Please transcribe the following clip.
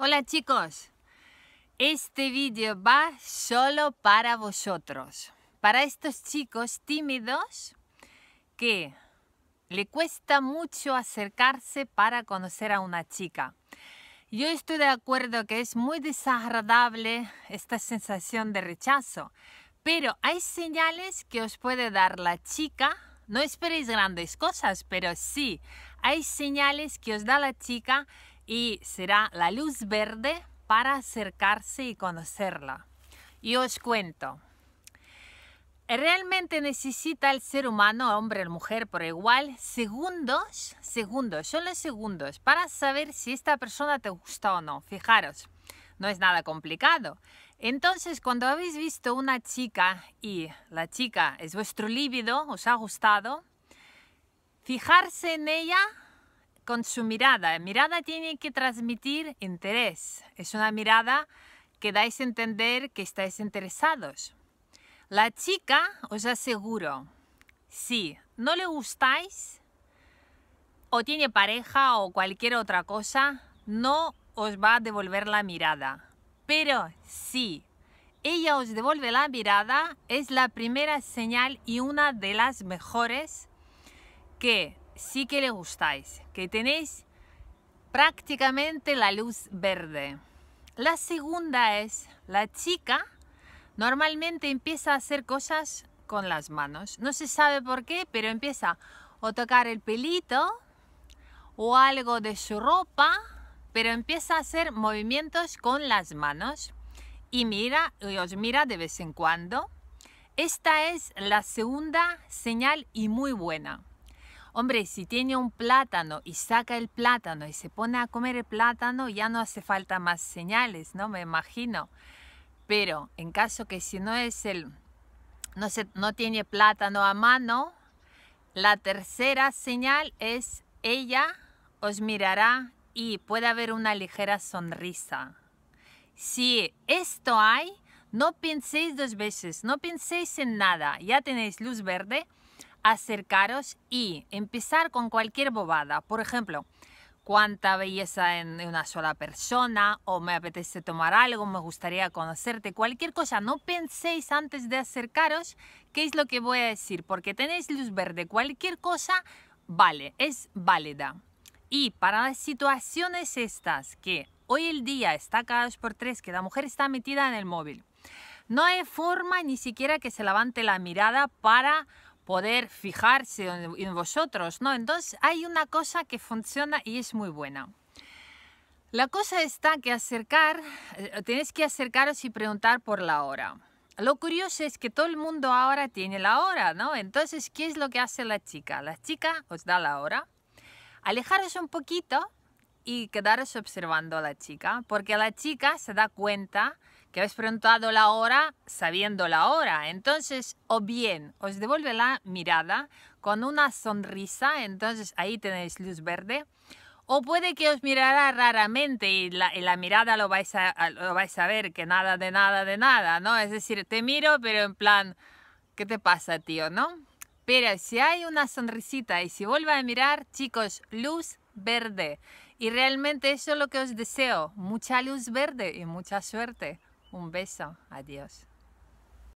Hola chicos, este vídeo va solo para vosotros, para estos chicos tímidos que le cuesta mucho acercarse para conocer a una chica. Yo estoy de acuerdo que es muy desagradable esta sensación de rechazo, pero hay señales que os puede dar la chica. No esperéis grandes cosas, pero sí, hay señales que os da la chica y será la luz verde para acercarse y conocerla. Y os cuento. Realmente necesita el ser humano, hombre o mujer por igual, segundos, segundos, solo segundos, para saber si esta persona te gusta o no. Fijaros, no es nada complicado. Entonces, cuando habéis visto una chica y la chica es vuestro líbido, os ha gustado, fijarse en ella con su mirada. Mirada tiene que transmitir interés. Es una mirada que dais a entender que estáis interesados. La chica, os aseguro, si no le gustáis o tiene pareja o cualquier otra cosa, no os va a devolver la mirada. Pero si ella os devuelve la mirada, es la primera señal y una de las mejores que sí que le gustáis, que tenéis prácticamente la luz verde. La segunda es, la chica normalmente empieza a hacer cosas con las manos. No se sabe por qué, pero empieza a tocar el pelito o algo de su ropa, pero empieza a hacer movimientos con las manos y mira y os mira de vez en cuando. Esta es la segunda señal y muy buena. Hombre, si tiene un plátano y saca el plátano y se pone a comer el plátano, ya no hace falta más señales, ¿no? Me imagino. Pero en caso que si no es el, no, se, no tiene plátano a mano, la tercera señal es ella os mirará y puede haber una ligera sonrisa. Si esto hay, no penséis dos veces, no penséis en nada, ya tenéis luz verde acercaros y empezar con cualquier bobada. Por ejemplo, cuánta belleza en una sola persona o me apetece tomar algo, me gustaría conocerte, cualquier cosa. No penséis antes de acercaros qué es lo que voy a decir, porque tenéis luz verde. Cualquier cosa vale, es válida. Y para las situaciones estas que hoy el día está cada dos por tres, que la mujer está metida en el móvil, no hay forma ni siquiera que se levante la mirada para poder fijarse en vosotros, ¿no? Entonces hay una cosa que funciona y es muy buena. La cosa está que acercar, eh, tenéis que acercaros y preguntar por la hora. Lo curioso es que todo el mundo ahora tiene la hora, ¿no? Entonces, ¿qué es lo que hace la chica? La chica os da la hora. Alejaros un poquito y quedaros observando a la chica, porque la chica se da cuenta habéis preguntado la hora sabiendo la hora. Entonces, o bien os devuelve la mirada con una sonrisa, entonces ahí tenéis luz verde. O puede que os mirará raramente y la, mirada lo vais, a, lo vais a ver, que nada de nada de nada, ¿no? Es decir, te miro, pero en plan, ¿qué te pasa, tío, no? Pero si hay una sonrisita y si vuelve a mirar, chicos, luz verde. Y realmente eso es lo que os deseo, mucha luz verde y mucha suerte. Un beso, adiós.